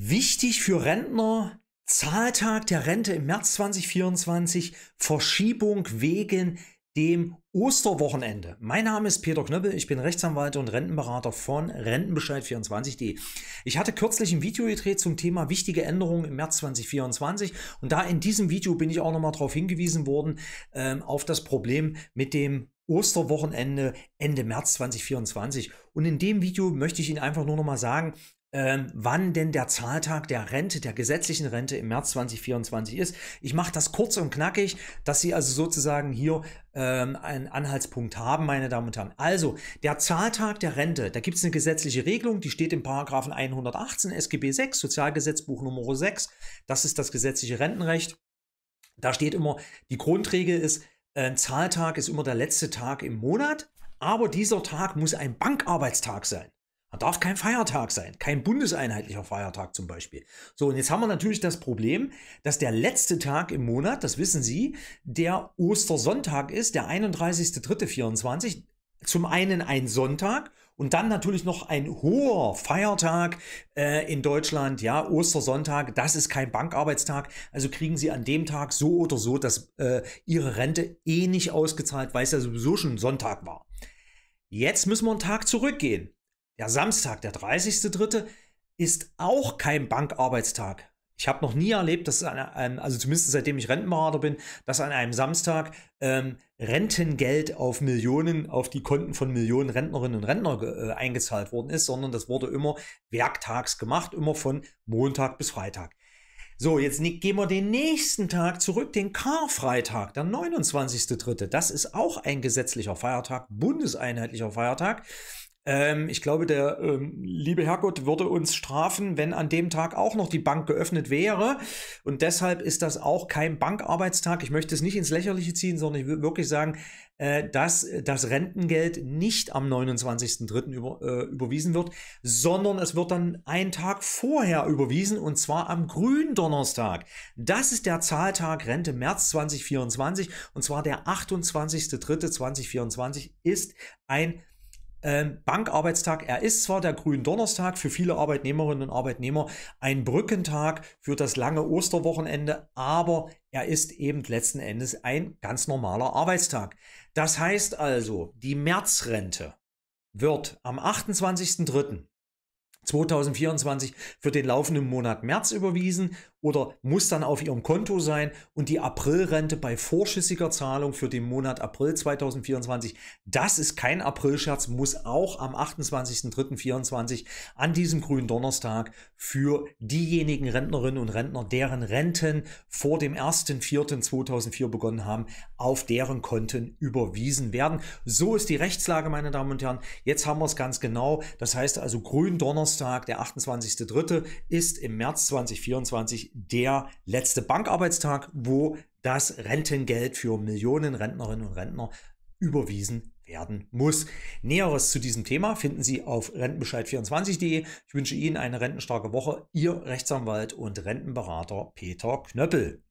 Wichtig für Rentner, Zahltag der Rente im März 2024, Verschiebung wegen dem Osterwochenende. Mein Name ist Peter Knöppel, ich bin Rechtsanwalt und Rentenberater von Rentenbescheid24.de. Ich hatte kürzlich ein Video gedreht zum Thema wichtige Änderungen im März 2024 und da in diesem Video bin ich auch nochmal darauf hingewiesen worden, ähm, auf das Problem mit dem Osterwochenende Ende März 2024. Und in dem Video möchte ich Ihnen einfach nur nochmal sagen, ähm, wann denn der Zahltag der Rente, der gesetzlichen Rente im März 2024 ist. Ich mache das kurz und knackig, dass Sie also sozusagen hier ähm, einen Anhaltspunkt haben, meine Damen und Herren. Also, der Zahltag der Rente, da gibt es eine gesetzliche Regelung, die steht im Paragraphen 118 SGB 6, Sozialgesetzbuch Nummer 6. Das ist das gesetzliche Rentenrecht. Da steht immer, die Grundregel ist, ein ähm, Zahltag ist immer der letzte Tag im Monat, aber dieser Tag muss ein Bankarbeitstag sein. Er darf kein Feiertag sein, kein bundeseinheitlicher Feiertag zum Beispiel. So, und jetzt haben wir natürlich das Problem, dass der letzte Tag im Monat, das wissen Sie, der Ostersonntag ist, der 31.03.24. Zum einen ein Sonntag und dann natürlich noch ein hoher Feiertag äh, in Deutschland, ja, Ostersonntag, das ist kein Bankarbeitstag. Also kriegen Sie an dem Tag so oder so dass äh, Ihre Rente eh nicht ausgezahlt, weil es ja sowieso schon Sonntag war. Jetzt müssen wir einen Tag zurückgehen. Der Samstag, der 30.3., ist auch kein Bankarbeitstag. Ich habe noch nie erlebt, dass an einem, also zumindest seitdem ich Rentenberater bin, dass an einem Samstag ähm, Rentengeld auf Millionen, auf die Konten von Millionen Rentnerinnen und Rentner äh, eingezahlt worden ist, sondern das wurde immer werktags gemacht, immer von Montag bis Freitag. So, jetzt gehen wir den nächsten Tag zurück, den Karfreitag, der 29.3. Das ist auch ein gesetzlicher Feiertag, bundeseinheitlicher Feiertag. Ähm, ich glaube, der ähm, liebe Herrgott würde uns strafen, wenn an dem Tag auch noch die Bank geöffnet wäre. Und deshalb ist das auch kein Bankarbeitstag. Ich möchte es nicht ins Lächerliche ziehen, sondern ich will wirklich sagen, äh, dass das Rentengeld nicht am 29.03. Über, äh, überwiesen wird, sondern es wird dann einen Tag vorher überwiesen und zwar am Gründonnerstag. Das ist der Zahltag Rente März 2024 und zwar der 28.03.2024 ist ein ähm, Bankarbeitstag, er ist zwar der grüne Donnerstag für viele Arbeitnehmerinnen und Arbeitnehmer ein Brückentag für das lange Osterwochenende, aber er ist eben letzten Endes ein ganz normaler Arbeitstag. Das heißt also, die Märzrente wird am 28.03.2024 für den laufenden Monat März überwiesen oder muss dann auf ihrem Konto sein und die Aprilrente bei vorschüssiger Zahlung für den Monat April 2024, das ist kein Aprilscherz, muss auch am 28.03.24 an diesem grünen Donnerstag für diejenigen Rentnerinnen und Rentner, deren Renten vor dem 1.04.2004 begonnen haben, auf deren Konten überwiesen werden. So ist die Rechtslage, meine Damen und Herren. Jetzt haben wir es ganz genau. Das heißt also, grünen Donnerstag, der 28.03. ist im März 2024 der letzte Bankarbeitstag, wo das Rentengeld für Millionen Rentnerinnen und Rentner überwiesen werden muss. Näheres zu diesem Thema finden Sie auf rentenbescheid24.de. Ich wünsche Ihnen eine rentenstarke Woche. Ihr Rechtsanwalt und Rentenberater Peter Knöppel.